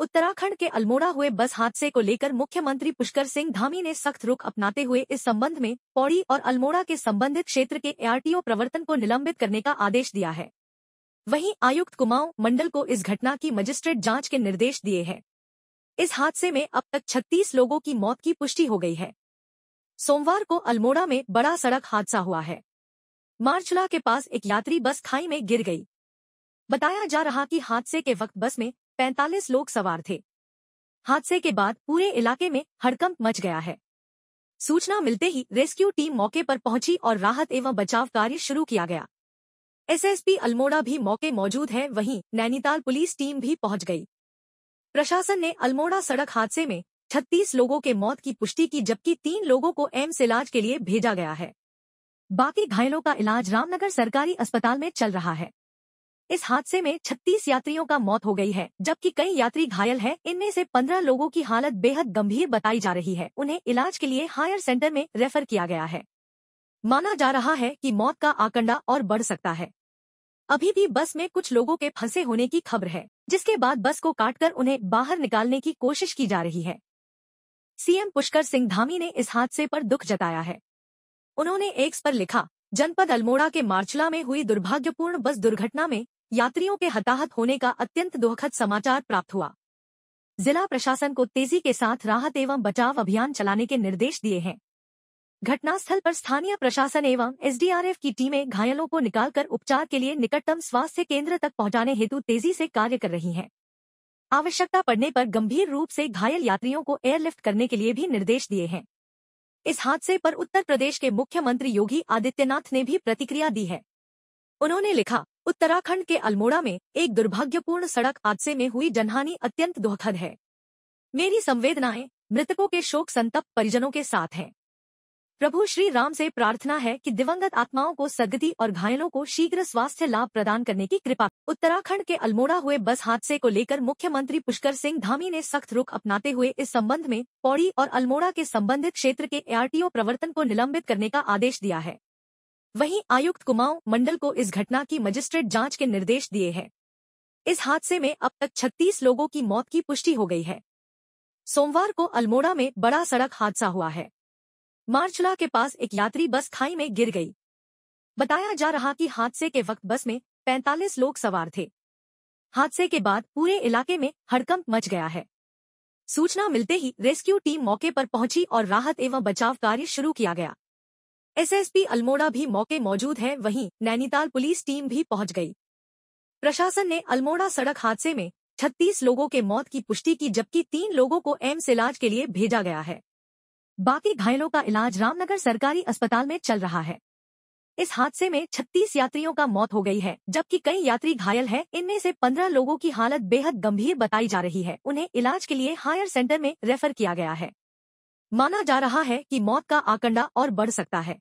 उत्तराखंड के अल्मोड़ा हुए बस हादसे को लेकर मुख्यमंत्री पुष्कर सिंह धामी ने सख्त रुख अपनाते हुए इस संबंध में पौड़ी और अल्मोड़ा के संबंधित क्षेत्र के एआरटीओ प्रवर्तन को निलंबित करने का आदेश दिया है वहीं आयुक्त कुमाऊं मंडल को इस घटना की मजिस्ट्रेट जांच के निर्देश दिए हैं इस हादसे में अब तक छत्तीस लोगों की मौत की पुष्टि हो गई है सोमवार को अल्मोड़ा में बड़ा सड़क हादसा हुआ है मार्चला के पास एक यात्री बस खाई में गिर गई बताया जा रहा कि हादसे के वक्त बस में 45 लोग सवार थे हादसे के बाद पूरे इलाके में हड़कंप मच गया है सूचना मिलते ही रेस्क्यू टीम मौके पर पहुंची और राहत एवं बचाव कार्य शुरू किया गया एसएसपी अल्मोड़ा भी मौके मौजूद है वहीं नैनीताल पुलिस टीम भी पहुंच गई प्रशासन ने अल्मोड़ा सड़क हादसे में 36 लोगों के मौत की पुष्टि की जबकि तीन लोगों को एम्स इलाज के लिए भेजा गया है बाकी घायलों का इलाज रामनगर सरकारी अस्पताल में चल रहा है इस हादसे में 36 यात्रियों का मौत हो गई है जबकि कई यात्री घायल हैं। इनमें से 15 लोगों की हालत बेहद गंभीर बताई जा रही है उन्हें इलाज के लिए हायर सेंटर में रेफर किया गया है माना जा रहा है कि मौत का आंकड़ा और बढ़ सकता है अभी भी बस में कुछ लोगों के फंसे होने की खबर है जिसके बाद बस को काटकर उन्हें बाहर निकालने की कोशिश की जा रही है सीएम पुष्कर सिंह धामी ने इस हादसे पर दुख जताया है उन्होंने एक्स पर लिखा जनपद अल्मोड़ा के मार्चला में हुई दुर्भाग्यपूर्ण बस दुर्घटना में यात्रियों के हताहत होने का अत्यंत दुखद समाचार प्राप्त हुआ जिला प्रशासन को तेजी के साथ राहत एवं बचाव अभियान चलाने के निर्देश दिए हैं घटनास्थल पर स्थानीय प्रशासन एवं एसडीआरएफ की टीमें घायलों को निकालकर उपचार के लिए निकटतम स्वास्थ्य केंद्र तक पहुंचाने हेतु तेजी से कार्य कर रही हैं आवश्यकता पड़ने पर गंभीर रूप से घायल यात्रियों को एयरलिफ्ट करने के लिए भी निर्देश दिए हैं इस हादसे पर उत्तर प्रदेश के मुख्यमंत्री योगी आदित्यनाथ ने भी प्रतिक्रिया दी है उन्होंने लिखा उत्तराखंड के अल्मोड़ा में एक दुर्भाग्यपूर्ण सड़क हादसे में हुई जनहानि अत्यंत दुखद है मेरी संवेदनाएं मृतकों के शोक संतप्त परिजनों के साथ हैं प्रभु श्री राम से प्रार्थना है कि दिवंगत आत्माओं को सदगति और घायलों को शीघ्र स्वास्थ्य लाभ प्रदान करने की कृपा उत्तराखंड के अल्मोड़ा हुए बस हादसे को लेकर मुख्यमंत्री पुष्कर सिंह धामी ने सख्त रुख अपनाते हुए इस संबंध में पौड़ी और अल्मोड़ा के संबंधित क्षेत्र के एआरटीओ प्रवर्तन को निलंबित करने का आदेश दिया है वहीं आयुक्त कुमाऊं मंडल को इस घटना की मजिस्ट्रेट जांच के निर्देश दिए हैं इस हादसे में अब तक 36 लोगों की मौत की पुष्टि हो गई है सोमवार को अल्मोड़ा में बड़ा सड़क हादसा हुआ है मार्चला के पास एक यात्री बस खाई में गिर गई बताया जा रहा कि हादसे के वक्त बस में पैंतालीस लोग सवार थे हादसे के बाद पूरे इलाके में हड़कंप मच गया है सूचना मिलते ही रेस्क्यू टीम मौके पर पहुंची और राहत एवं बचाव कार्य शुरू किया गया एसएसपी अल्मोड़ा भी मौके मौजूद है वहीं नैनीताल पुलिस टीम भी पहुंच गई प्रशासन ने अल्मोड़ा सड़क हादसे में 36 लोगों के मौत की पुष्टि की जबकि तीन लोगों को एम्स इलाज के लिए भेजा गया है बाकी घायलों का इलाज रामनगर सरकारी अस्पताल में चल रहा है इस हादसे में 36 यात्रियों का मौत हो गई है जबकि कई यात्री घायल हैं इनमें से 15 लोगों की हालत बेहद गंभीर बताई जा रही है उन्हें इलाज के लिए हायर सेंटर में रेफर किया गया है माना जा रहा है कि मौत का आंकड़ा और बढ़ सकता है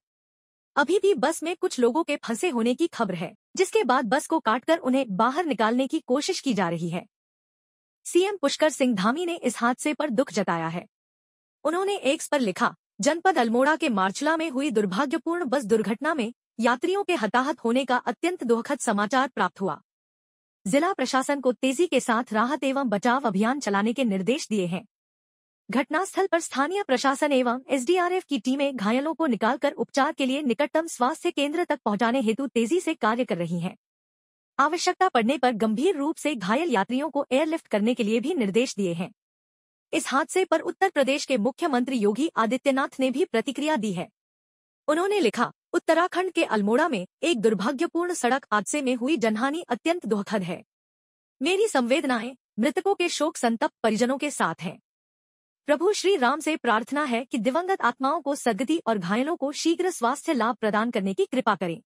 अभी भी बस में कुछ लोगों के फंसे होने की खबर है जिसके बाद बस को काटकर उन्हें बाहर निकालने की कोशिश की जा रही है सीएम पुष्कर सिंह धामी ने इस हादसे पर दुख जताया है उन्होंने एक्स पर लिखा जनपद अल्मोड़ा के मार्चला में हुई दुर्भाग्यपूर्ण बस दुर्घटना में यात्रियों के हताहत होने का अत्यंत दुखद समाचार प्राप्त हुआ जिला प्रशासन को तेजी के साथ राहत एवं बचाव अभियान चलाने के निर्देश दिए हैं घटनास्थल पर स्थानीय प्रशासन एवं एसडीआरएफ की टीमें घायलों को निकालकर उपचार के लिए निकटतम स्वास्थ्य केंद्र तक पहुंचाने हेतु तेजी से कार्य कर रही हैं आवश्यकता पड़ने पर गंभीर रूप से घायल यात्रियों को एयरलिफ्ट करने के लिए भी निर्देश दिए हैं इस हादसे पर उत्तर प्रदेश के मुख्यमंत्री योगी आदित्यनाथ ने भी प्रतिक्रिया दी है उन्होंने लिखा उत्तराखंड के अल्मोड़ा में एक दुर्भाग्यपूर्ण सड़क हादसे में हुई जनहानि अत्यंत दुखद है मेरी संवेदनाएं मृतकों के शोक संतप्त परिजनों के साथ हैं प्रभु श्री राम से प्रार्थना है कि दिवंगत आत्माओं को सदगति और घायलों को शीघ्र स्वास्थ्य लाभ प्रदान करने की कृपा करें